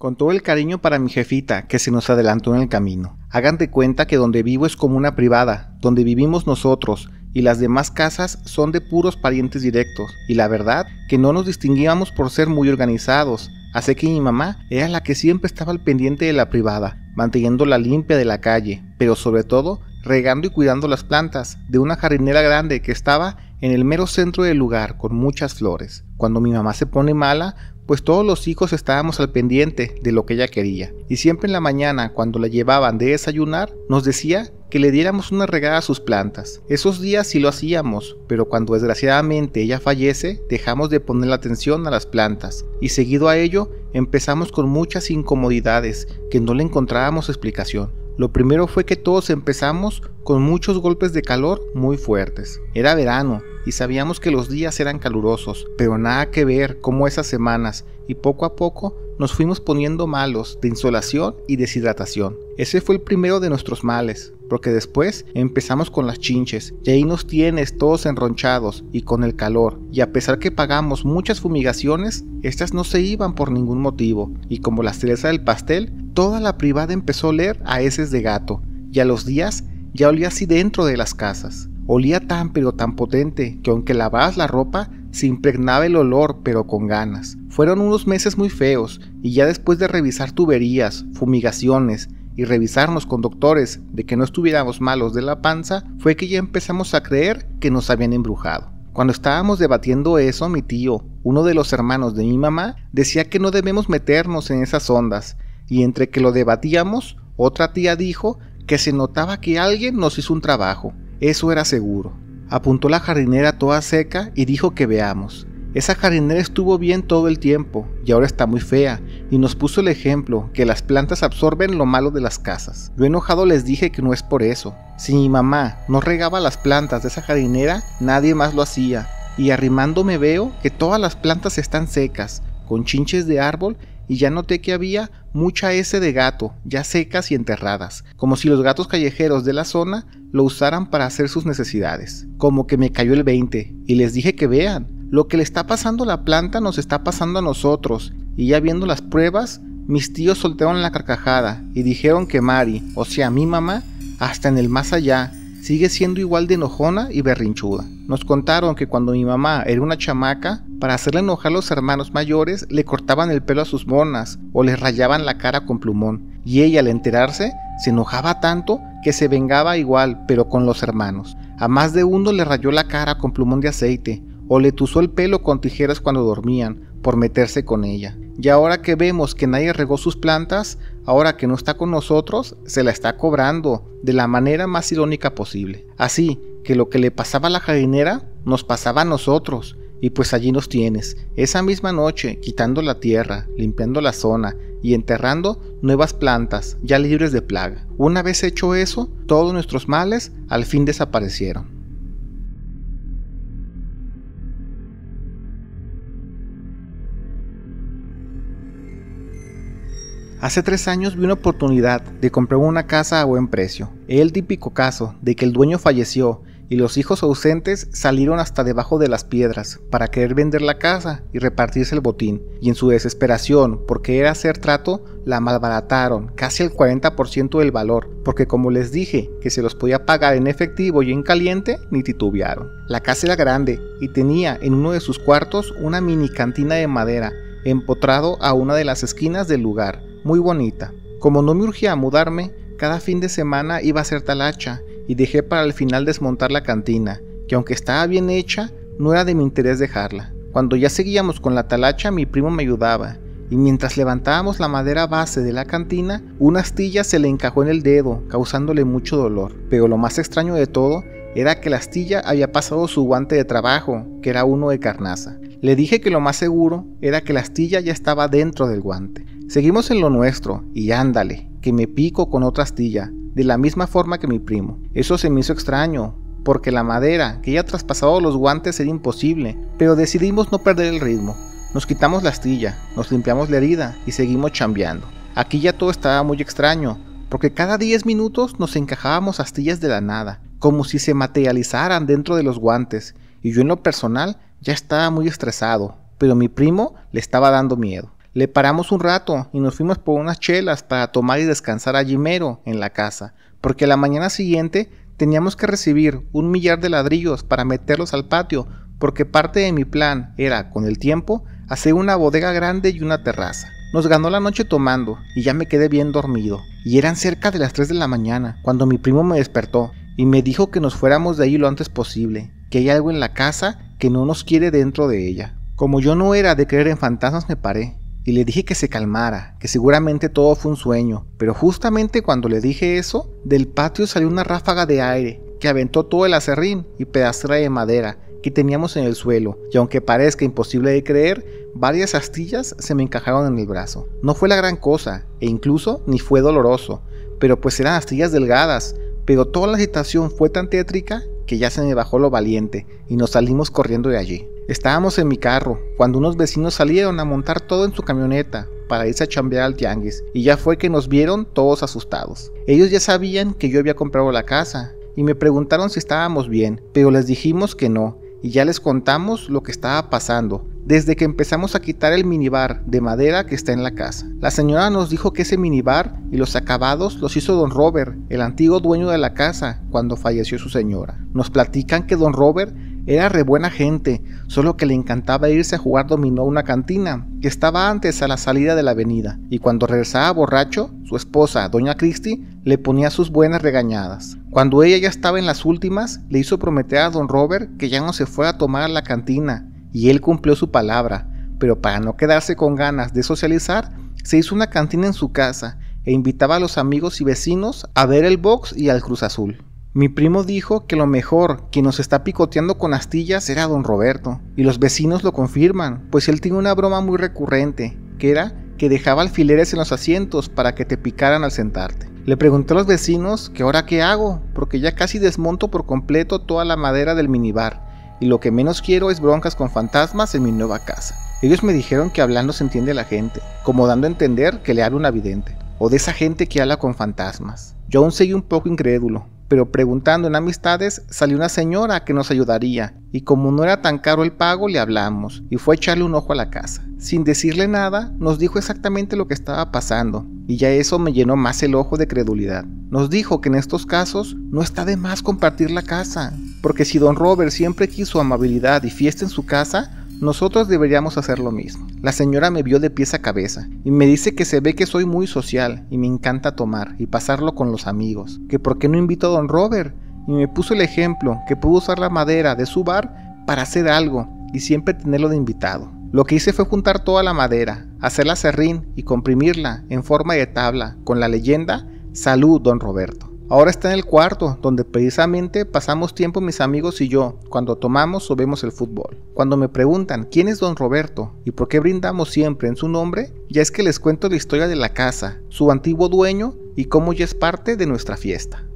Con todo el cariño para mi jefita, que se nos adelantó en el camino. Hagan de cuenta que donde vivo es como una privada, donde vivimos nosotros, y las demás casas son de puros parientes directos, y la verdad que no nos distinguíamos por ser muy organizados, así que mi mamá era la que siempre estaba al pendiente de la privada, manteniendo la limpia de la calle, pero sobre todo regando y cuidando las plantas de una jardinera grande que estaba en el mero centro del lugar con muchas flores. Cuando mi mamá se pone mala, pues todos los hijos estábamos al pendiente de lo que ella quería, y siempre en la mañana, cuando la llevaban de desayunar, nos decía que le diéramos una regada a sus plantas. Esos días sí lo hacíamos, pero cuando desgraciadamente ella fallece, dejamos de poner la atención a las plantas y seguido a ello empezamos con muchas incomodidades que no le encontrábamos explicación. Lo primero fue que todos empezamos con muchos golpes de calor muy fuertes. Era verano y sabíamos que los días eran calurosos, pero nada que ver como esas semanas y poco a poco nos fuimos poniendo malos de insolación y deshidratación. Ese fue el primero de nuestros males, porque después empezamos con las chinches y ahí nos tienes todos enronchados y con el calor. Y a pesar que pagamos muchas fumigaciones, estas no se iban por ningún motivo y como la cereza del pastel, Toda la privada empezó a oler a heces de gato, y a los días ya olía así dentro de las casas. Olía tan pero tan potente que aunque lavabas la ropa, se impregnaba el olor pero con ganas. Fueron unos meses muy feos y ya después de revisar tuberías, fumigaciones y revisarnos con doctores de que no estuviéramos malos de la panza, fue que ya empezamos a creer que nos habían embrujado. Cuando estábamos debatiendo eso, mi tío, uno de los hermanos de mi mamá, decía que no debemos meternos en esas ondas, y entre que lo debatíamos, otra tía dijo que se notaba que alguien nos hizo un trabajo, eso era seguro. Apuntó la jardinera toda seca y dijo que veamos. Esa jardinera estuvo bien todo el tiempo y ahora está muy fea y nos puso el ejemplo que las plantas absorben lo malo de las casas. Yo enojado les dije que no es por eso. Si mi mamá no regaba las plantas de esa jardinera, nadie más lo hacía. Y arrimándome veo que todas las plantas están secas, con chinches de árbol y ya noté que había mucha S de gato, ya secas y enterradas, como si los gatos callejeros de la zona lo usaran para hacer sus necesidades. Como que me cayó el 20 y les dije que vean, lo que le está pasando a la planta nos está pasando a nosotros, y ya viendo las pruebas, mis tíos soltaron la carcajada y dijeron que Mari, o sea mi mamá, hasta en el más allá, sigue siendo igual de enojona y berrinchuda. Nos contaron que cuando mi mamá era una chamaca, para hacerle enojar a los hermanos mayores, le cortaban el pelo a sus monas o les rayaban la cara con plumón, y ella al enterarse, se enojaba tanto que se vengaba igual, pero con los hermanos. A más de uno le rayó la cara con plumón de aceite, o le tuzó el pelo con tijeras cuando dormían, por meterse con ella. Y ahora que vemos que nadie regó sus plantas, ahora que no está con nosotros, se la está cobrando de la manera más irónica posible. Así que lo que le pasaba a la jardinera, nos pasaba a nosotros, y pues allí nos tienes, esa misma noche, quitando la tierra, limpiando la zona y enterrando nuevas plantas ya libres de plaga. Una vez hecho eso, todos nuestros males al fin desaparecieron. Hace tres años vi una oportunidad de comprar una casa a buen precio. El típico caso de que el dueño falleció y los hijos ausentes salieron hasta debajo de las piedras para querer vender la casa y repartirse el botín, y en su desesperación porque era hacer trato, la malbarataron casi el 40% del valor, porque como les dije que se los podía pagar en efectivo y en caliente, ni titubearon. La casa era grande y tenía en uno de sus cuartos una mini cantina de madera, empotrado a una de las esquinas del lugar, muy bonita. Como no me urgía a mudarme, cada fin de semana iba a ser talacha y dejé para el final desmontar la cantina, que aunque estaba bien hecha, no era de mi interés dejarla. Cuando ya seguíamos con la talacha, mi primo me ayudaba, y mientras levantábamos la madera base de la cantina, una astilla se le encajó en el dedo, causándole mucho dolor. Pero lo más extraño de todo era que la astilla había pasado su guante de trabajo, que era uno de carnaza. Le dije que lo más seguro era que la astilla ya estaba dentro del guante. Seguimos en lo nuestro y ándale, que me pico con otra astilla, de la misma forma que mi primo. Eso se me hizo extraño, porque la madera que ya traspasado los guantes era imposible, pero decidimos no perder el ritmo. Nos quitamos la astilla, nos limpiamos la herida y seguimos chambeando. Aquí ya todo estaba muy extraño, porque cada 10 minutos nos encajábamos astillas de la nada, como si se materializaran dentro de los guantes, y yo en lo personal ya estaba muy estresado, pero mi primo le estaba dando miedo. Le paramos un rato y nos fuimos por unas chelas para tomar y descansar allí mero en la casa, porque la mañana siguiente teníamos que recibir un millar de ladrillos para meterlos al patio, porque parte de mi plan era, con el tiempo, hacer una bodega grande y una terraza. Nos ganó la noche tomando y ya me quedé bien dormido. Y eran cerca de las 3 de la mañana cuando mi primo me despertó y me dijo que nos fuéramos de ahí lo antes posible, que hay algo en la casa que no nos quiere dentro de ella. Como yo no era de creer en fantasmas me paré y le dije que se calmara, que seguramente todo fue un sueño, pero justamente cuando le dije eso, del patio salió una ráfaga de aire que aventó todo el acerrín y pedacera de madera que teníamos en el suelo, y aunque parezca imposible de creer, varias astillas se me encajaron en el brazo. No fue la gran cosa, e incluso ni fue doloroso, pero pues eran astillas delgadas, pero toda la agitación fue tan tétrica que ya se me bajó lo valiente y nos salimos corriendo de allí. Estábamos en mi carro cuando unos vecinos salieron a montar todo en su camioneta para irse a chambear al tianguis y ya fue que nos vieron todos asustados. Ellos ya sabían que yo había comprado la casa y me preguntaron si estábamos bien, pero les dijimos que no y ya les contamos lo que estaba pasando desde que empezamos a quitar el minibar de madera que está en la casa. La señora nos dijo que ese minibar y los acabados los hizo don Robert, el antiguo dueño de la casa, cuando falleció su señora. Nos platican que don Robert era re buena gente, solo que le encantaba irse a jugar dominó a una cantina que estaba antes a la salida de la avenida, y cuando regresaba borracho, su esposa, doña Christie, le ponía sus buenas regañadas. Cuando ella ya estaba en las últimas, le hizo prometer a don Robert que ya no se fuera a tomar a la cantina, y él cumplió su palabra, pero para no quedarse con ganas de socializar, se hizo una cantina en su casa e invitaba a los amigos y vecinos a ver el box y al Cruz Azul. Mi primo dijo que lo mejor que nos está picoteando con astillas era don Roberto, y los vecinos lo confirman, pues él tiene una broma muy recurrente, que era que dejaba alfileres en los asientos para que te picaran al sentarte. Le pregunté a los vecinos que ahora qué hago, porque ya casi desmonto por completo toda la madera del minibar, y lo que menos quiero es broncas con fantasmas en mi nueva casa. Ellos me dijeron que hablando se entiende la gente, como dando a entender que le habla un avidente o de esa gente que habla con fantasmas. Yo aún seguí un poco incrédulo, pero preguntando en amistades salió una señora que nos ayudaría y como no era tan caro el pago le hablamos y fue a echarle un ojo a la casa. Sin decirle nada, nos dijo exactamente lo que estaba pasando y ya eso me llenó más el ojo de credulidad. Nos dijo que en estos casos no está de más compartir la casa, porque si don Robert siempre quiso amabilidad y fiesta en su casa, nosotros deberíamos hacer lo mismo. La señora me vio de pies a cabeza y me dice que se ve que soy muy social y me encanta tomar y pasarlo con los amigos, que por qué no invito a don Robert y me puso el ejemplo que pudo usar la madera de su bar para hacer algo y siempre tenerlo de invitado. Lo que hice fue juntar toda la madera, hacerla serrín y comprimirla en forma de tabla con la leyenda Salud, don Roberto. Ahora está en el cuarto, donde precisamente pasamos tiempo mis amigos y yo, cuando tomamos o vemos el fútbol. Cuando me preguntan quién es don Roberto y por qué brindamos siempre en su nombre, ya es que les cuento la historia de la casa, su antiguo dueño y cómo ya es parte de nuestra fiesta.